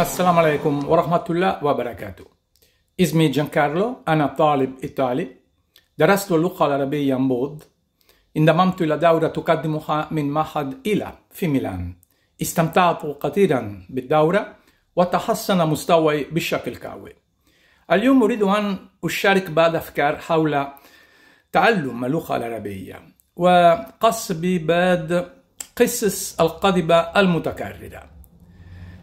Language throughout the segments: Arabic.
السلام عليكم ورحمة الله وبركاته اسمي جان كارلو أنا طالب إيطالي درست اللغة العربية بود انضممت إلى دورة تقدمها من معهد إلى في ميلان استمتعت كثيرا بالدورة وتحسن مستواي بشكل قوي اليوم أريد أن أشارك بعض أفكار حول تعلم اللغة العربية وقص ببعض قصص القذبة المتكررة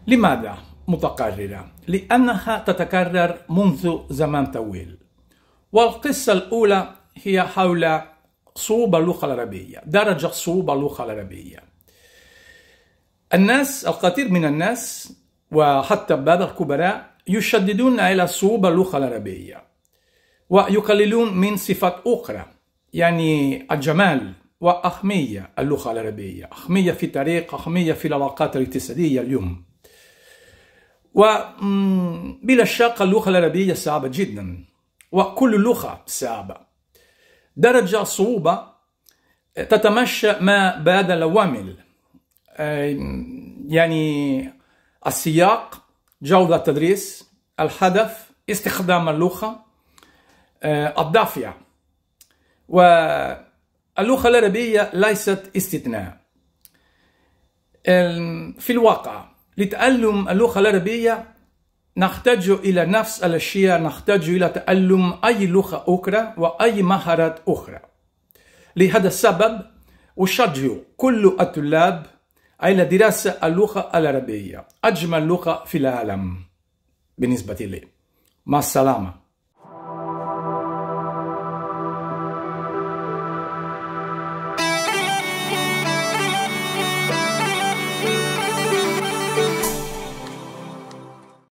لماذا متكررة لأنها تتكرر منذ زمان طويل والقصة الأولى هي حول صعوبة اللغة العربية درجة صعوبة اللغة العربية الناس الكثير من الناس وحتى بعض الكبراء يشددون على صعوبة اللغة العربية ويقللون من صفات أخرى يعني الجمال وأهمية اللغة العربية أهمية في التاريخ أهمية في العلاقات الاقتصادية اليوم وبلا شك اللغة العربية صعبة جدا وكل لغة صعبة درجة صعوبة تتمشى ما بعد العوامل آه، يعني السياق جودة التدريس الهدف استخدام اللغة آه، الدافع واللغة العربية ليست استثناء في الواقع لتألم اللغة العربية نحتاج إلى نفس الأشياء نحتاج إلى تألم أي لغة أخرى وأي مهارات أخرى لهذا السبب أشجع كل الطلاب على دراسة اللغة العربية أجمل لغة في العالم بالنسبة لي مع السلامة